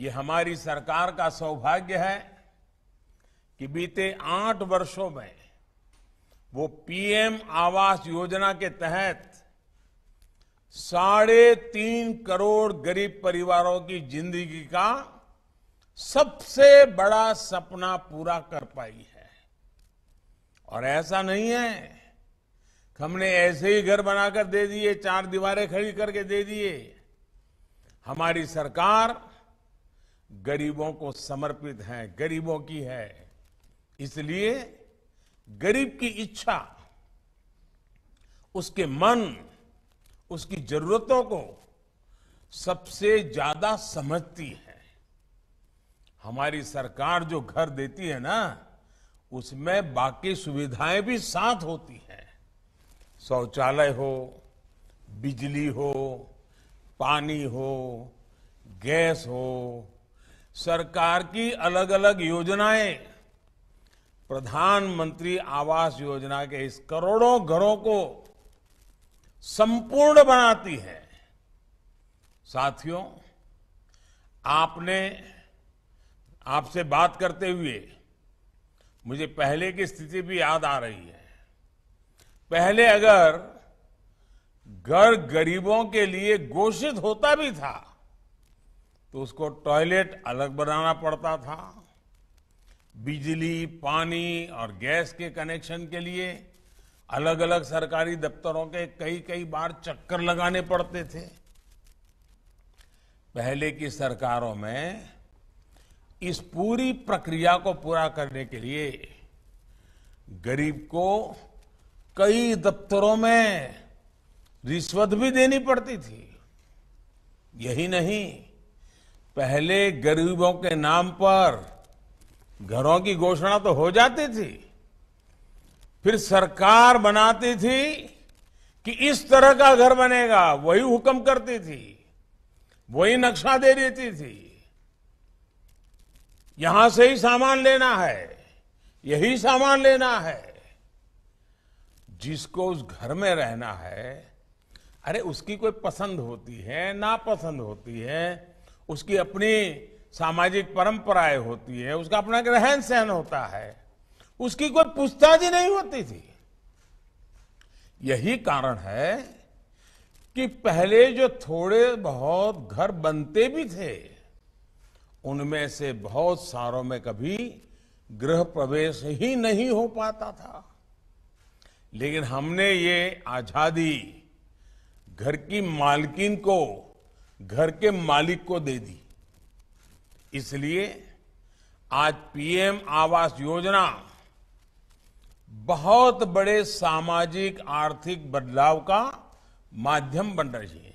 ये हमारी सरकार का सौभाग्य है कि बीते आठ वर्षों में वो पीएम आवास योजना के तहत साढ़े तीन करोड़ गरीब परिवारों की जिंदगी का सबसे बड़ा सपना पूरा कर पाई है और ऐसा नहीं है कि हमने ऐसे ही घर बनाकर दे दिए चार दीवारें खड़ी करके दे दिए हमारी सरकार गरीबों को समर्पित है गरीबों की है इसलिए गरीब की इच्छा उसके मन उसकी जरूरतों को सबसे ज्यादा समझती है हमारी सरकार जो घर देती है ना उसमें बाकी सुविधाएं भी साथ होती हैं शौचालय हो बिजली हो पानी हो गैस हो सरकार की अलग अलग योजनाएं प्रधानमंत्री आवास योजना के इस करोड़ों घरों को संपूर्ण बनाती है साथियों आपने आपसे बात करते हुए मुझे पहले की स्थिति भी याद आ रही है पहले अगर घर गरीबों के लिए घोषित होता भी था तो उसको टॉयलेट अलग बनाना पड़ता था बिजली पानी और गैस के कनेक्शन के लिए अलग अलग सरकारी दफ्तरों के कई कई बार चक्कर लगाने पड़ते थे पहले की सरकारों में इस पूरी प्रक्रिया को पूरा करने के लिए गरीब को कई दफ्तरों में रिश्वत भी देनी पड़ती थी यही नहीं पहले गरीबों के नाम पर घरों की घोषणा तो हो जाती थी फिर सरकार बनाती थी कि इस तरह का घर बनेगा वही हुक्म करती थी वही नक्शा दे देती थी यहां से ही सामान लेना है यही सामान लेना है जिसको उस घर में रहना है अरे उसकी कोई पसंद होती है नापसंद होती है उसकी अपनी सामाजिक परंपराएं होती है उसका अपना रहन सहन होता है उसकी कोई पूछताछ ही नहीं होती थी यही कारण है कि पहले जो थोड़े बहुत घर बनते भी थे उनमें से बहुत सारों में कभी गृह प्रवेश ही नहीं हो पाता था लेकिन हमने ये आजादी घर की मालकिन को घर के मालिक को दे दी इसलिए आज पीएम आवास योजना बहुत बड़े सामाजिक आर्थिक बदलाव का माध्यम बन रही है